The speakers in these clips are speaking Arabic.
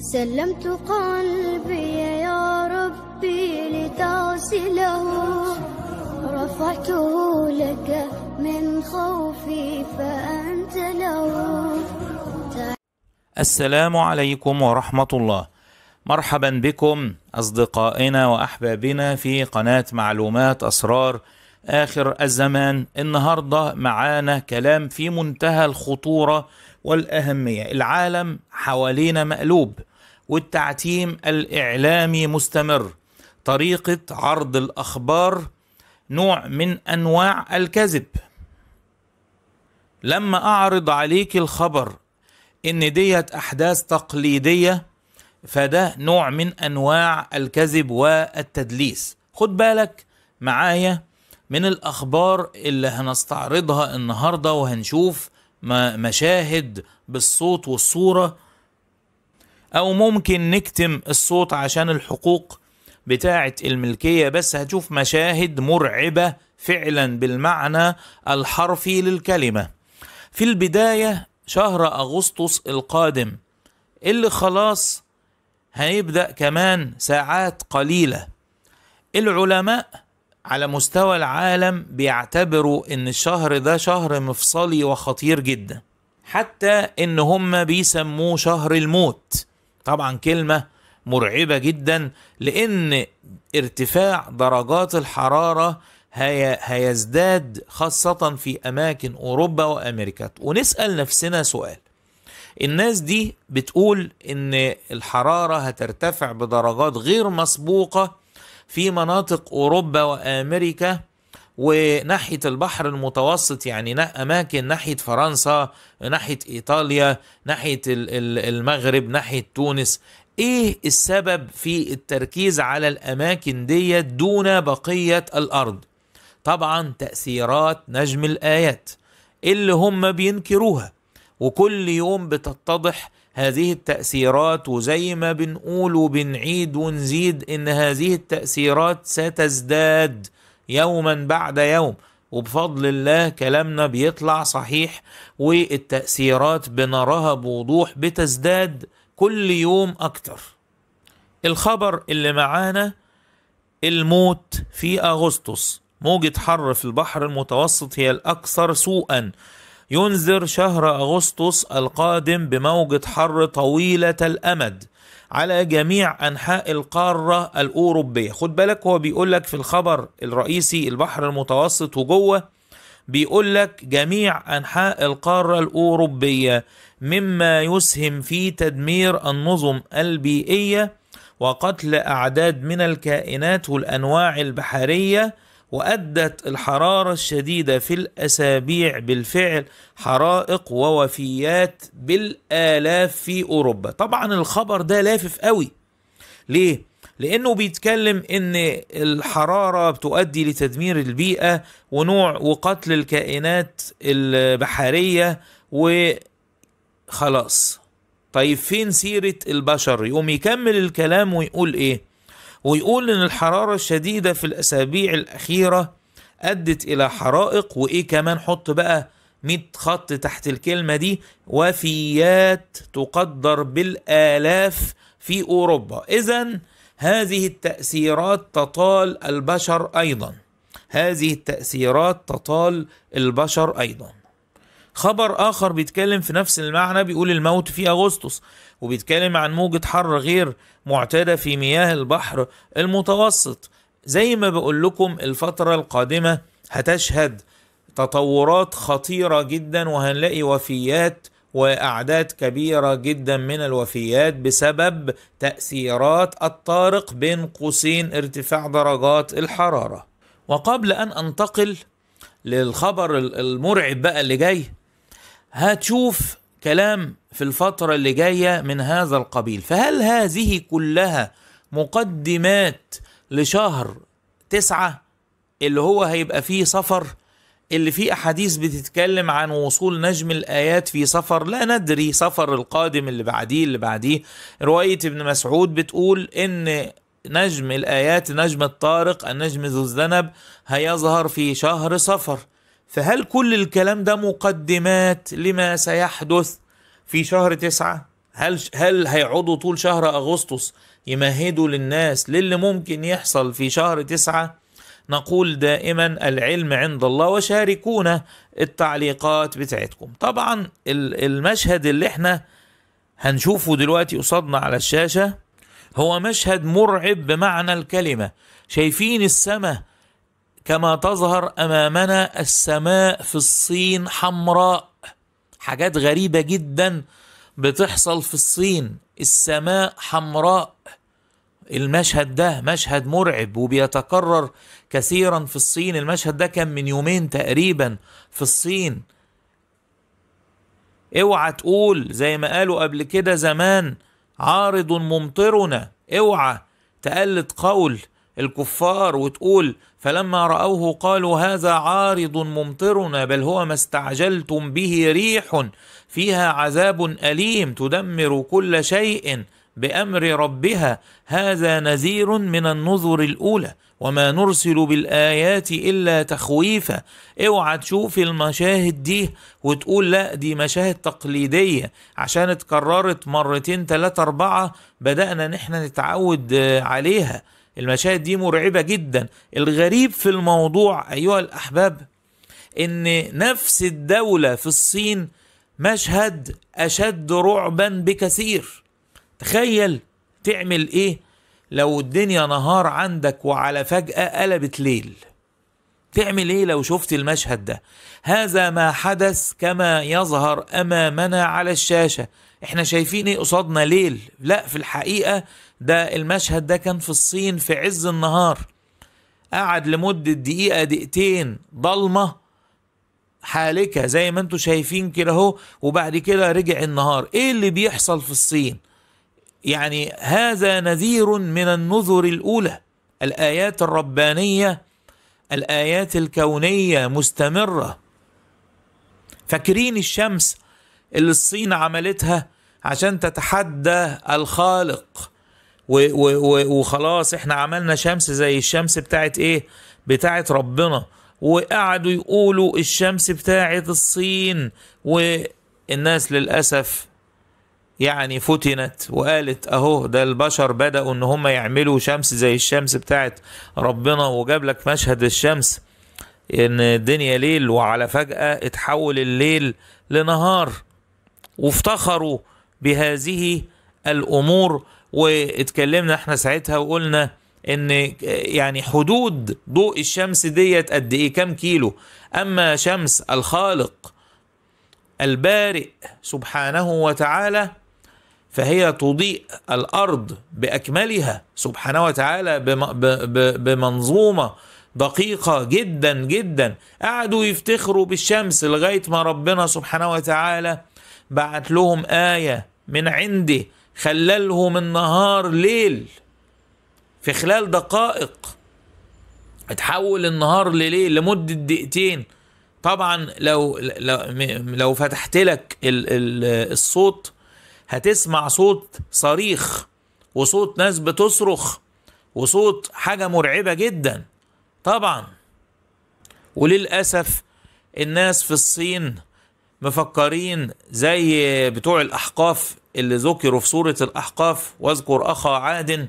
سلمت قلبي يا ربي لتغسله رفعته لك من خوفي فأنت له السلام عليكم ورحمة الله مرحبا بكم أصدقائنا وأحبابنا في قناة معلومات أسرار آخر الزمان النهاردة معانا كلام في منتهى الخطورة والأهمية العالم حوالينا مقلوب والتعتيم الاعلامي مستمر طريقه عرض الاخبار نوع من انواع الكذب لما اعرض عليك الخبر ان ديت احداث تقليديه فده نوع من انواع الكذب والتدليس خد بالك معايا من الاخبار اللي هنستعرضها النهارده وهنشوف مشاهد بالصوت والصوره او ممكن نكتم الصوت عشان الحقوق بتاعه الملكيه بس هتشوف مشاهد مرعبه فعلا بالمعنى الحرفي للكلمه في البدايه شهر اغسطس القادم اللي خلاص هيبدا كمان ساعات قليله العلماء على مستوى العالم بيعتبروا ان الشهر ده شهر مفصلي وخطير جدا حتى ان هم بيسموه شهر الموت طبعا كلمة مرعبة جدا لأن ارتفاع درجات الحرارة هي هيزداد خاصة في أماكن أوروبا وأمريكا ونسأل نفسنا سؤال الناس دي بتقول إن الحرارة هترتفع بدرجات غير مسبوقة في مناطق أوروبا وأمريكا وناحية البحر المتوسط يعني أماكن ناحية فرنسا ناحية إيطاليا ناحية المغرب ناحية تونس إيه السبب في التركيز على الأماكن دي دون بقية الأرض طبعا تأثيرات نجم الآيات اللي هم بينكروها وكل يوم بتتضح هذه التأثيرات وزي ما بنقول وبنعيد ونزيد إن هذه التأثيرات ستزداد يوما بعد يوم وبفضل الله كلامنا بيطلع صحيح والتأثيرات بنراها بوضوح بتزداد كل يوم أكتر الخبر اللي معانا الموت في أغسطس موجة حر في البحر المتوسط هي الأكثر سوءا ينذر شهر أغسطس القادم بموجة حر طويلة الأمد على جميع أنحاء القارة الأوروبية خد بالك هو بيقول لك في الخبر الرئيسي البحر المتوسط وجوه بيقول لك جميع أنحاء القارة الأوروبية مما يسهم في تدمير النظم البيئية وقتل أعداد من الكائنات والأنواع البحرية وأدت الحرارة الشديدة في الأسابيع بالفعل حرائق ووفيات بالآلاف في أوروبا طبعا الخبر ده لافف قوي ليه؟ لأنه بيتكلم إن الحرارة بتؤدي لتدمير البيئة ونوع وقتل الكائنات البحرية وخلاص طيب فين سيرة البشر يقوم يكمل الكلام ويقول إيه ويقول إن الحرارة الشديدة في الأسابيع الأخيرة أدت إلى حرائق وإيه كمان حط بقى 100 خط تحت الكلمة دي وفيات تقدر بالآلاف في أوروبا إذا هذه التأثيرات تطال البشر أيضا هذه التأثيرات تطال البشر أيضا خبر آخر بيتكلم في نفس المعنى بيقول الموت في أغسطس وبيتكلم عن موجة حر غير معتادة في مياه البحر المتوسط زي ما بقول لكم الفترة القادمة هتشهد تطورات خطيرة جدا وهنلاقي وفيات وأعداد كبيرة جدا من الوفيات بسبب تأثيرات الطارق بين قوسين ارتفاع درجات الحرارة وقبل أن أنتقل للخبر المرعب بقى اللي جاي هتشوف كلام في الفترة اللي جاية من هذا القبيل فهل هذه كلها مقدمات لشهر تسعة اللي هو هيبقى فيه سفر اللي فيه أحاديث بتتكلم عن وصول نجم الآيات في سفر لا ندري سفر القادم اللي بعديه اللي بعديه رواية ابن مسعود بتقول إن نجم الآيات نجم الطارق النجم ذو الذنب هيظهر في شهر سفر فهل كل الكلام ده مقدمات لما سيحدث في شهر تسعة؟ هل هل هيقعدوا طول شهر أغسطس يمهدوا للناس للي ممكن يحصل في شهر تسعة؟ نقول دائما العلم عند الله وشاركونا التعليقات بتاعتكم طبعا المشهد اللي احنا هنشوفه دلوقتي قصادنا على الشاشة هو مشهد مرعب بمعنى الكلمة شايفين السماء كما تظهر امامنا السماء في الصين حمراء حاجات غريبه جدا بتحصل في الصين السماء حمراء المشهد ده مشهد مرعب وبيتكرر كثيرا في الصين المشهد ده كان من يومين تقريبا في الصين اوعى تقول زي ما قالوا قبل كده زمان عارض ممطرنا اوعى تقلد قول الكفار وتقول فلما راوه قالوا هذا عارض ممطرنا بل هو ما استعجلتم به ريح فيها عذاب اليم تدمر كل شيء بامر ربها هذا نذير من النذر الاولى وما نرسل بالايات الا تخويفا اوعى تشوف المشاهد دي وتقول لا دي مشاهد تقليديه عشان اتكررت مرتين ثلاثه اربعه بدانا ان احنا نتعود عليها المشاهد دي مرعبة جدا الغريب في الموضوع أيها الأحباب إن نفس الدولة في الصين مشهد أشد رعبا بكثير تخيل تعمل إيه لو الدنيا نهار عندك وعلى فجأة قلبت ليل تعمل ايه لو شفت المشهد ده هذا ما حدث كما يظهر امامنا على الشاشه احنا شايفين ايه قصادنا ليل لا في الحقيقه ده المشهد ده كان في الصين في عز النهار قعد لمده دقيقه دقيقتين ضلمه حالكه زي ما انتم شايفين كده اهو وبعد كده رجع النهار ايه اللي بيحصل في الصين يعني هذا نذير من النذر الاولى الايات الربانيه الايات الكونيه مستمره فاكرين الشمس اللي الصين عملتها عشان تتحدى الخالق وخلاص احنا عملنا شمس زي الشمس بتاعت ايه بتاعت ربنا وقعدوا يقولوا الشمس بتاعت الصين والناس للأسف يعني فتنت وقالت اهو ده البشر بدأوا ان هم يعملوا شمس زي الشمس بتاعت ربنا وجاب لك مشهد الشمس ان الدنيا ليل وعلى فجأة اتحول الليل لنهار وافتخروا بهذه الامور واتكلمنا احنا ساعتها وقلنا ان يعني حدود ضوء الشمس ديت قد ايه كام كيلو اما شمس الخالق البارئ سبحانه وتعالى فهي تضيء الارض باكملها سبحانه وتعالى بمنظومه دقيقة جدا جدا قعدوا يفتخروا بالشمس لغاية ما ربنا سبحانه وتعالى بعت لهم آية من عندي خلله من نهار ليل في خلال دقائق اتحول النهار لليل لمدة دقيقتين طبعا لو لو, لو فتحت لك الصوت هتسمع صوت صريخ وصوت ناس بتصرخ وصوت حاجة مرعبة جدا طبعا وللأسف الناس في الصين مفكرين زي بتوع الأحقاف اللي ذكروا في سورة الأحقاف واذكر أخا عاد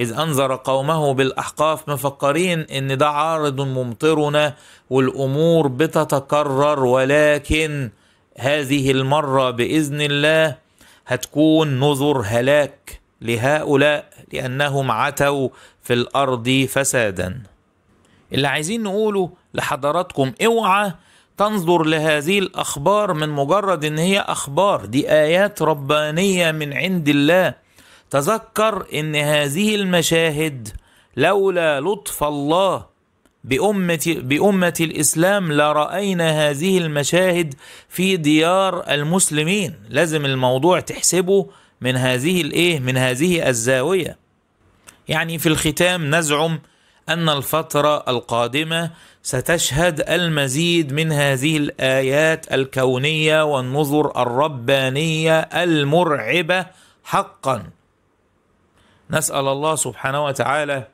إذ أنذر قومه بالأحقاف مفكرين إن ده عارض ممطرنا والأمور بتتكرر ولكن هذه المرة بإذن الله هتكون نذر هلاك لهؤلاء لأنهم عتوا في الأرض فسادا اللي عايزين نقوله لحضراتكم اوعى تنظر لهذه الاخبار من مجرد ان هي اخبار دي ايات ربانيه من عند الله تذكر ان هذه المشاهد لولا لطف الله بأمة, بأمة الإسلام لرأينا هذه المشاهد في ديار المسلمين لازم الموضوع تحسبه من هذه الإيه من هذه الزاوية يعني في الختام نزعم أن الفترة القادمة ستشهد المزيد من هذه الايات الكونيه والنظر الربانيه المرعبه حقا نسال الله سبحانه وتعالى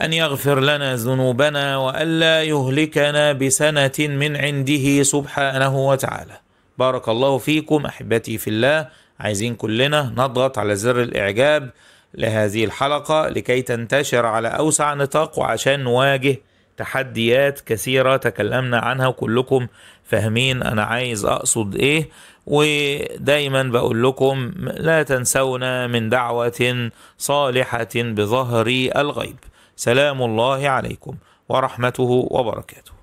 ان يغفر لنا ذنوبنا والا يهلكنا بسنه من عنده سبحانه وتعالى بارك الله فيكم احبتي في الله عايزين كلنا نضغط على زر الاعجاب لهذه الحلقه لكي تنتشر على اوسع نطاق وعشان نواجه تحديات كثيرة تكلمنا عنها وكلكم فاهمين أنا عايز أقصد إيه ودايما بقول لكم لا تنسونا من دعوة صالحة بظهر الغيب سلام الله عليكم ورحمته وبركاته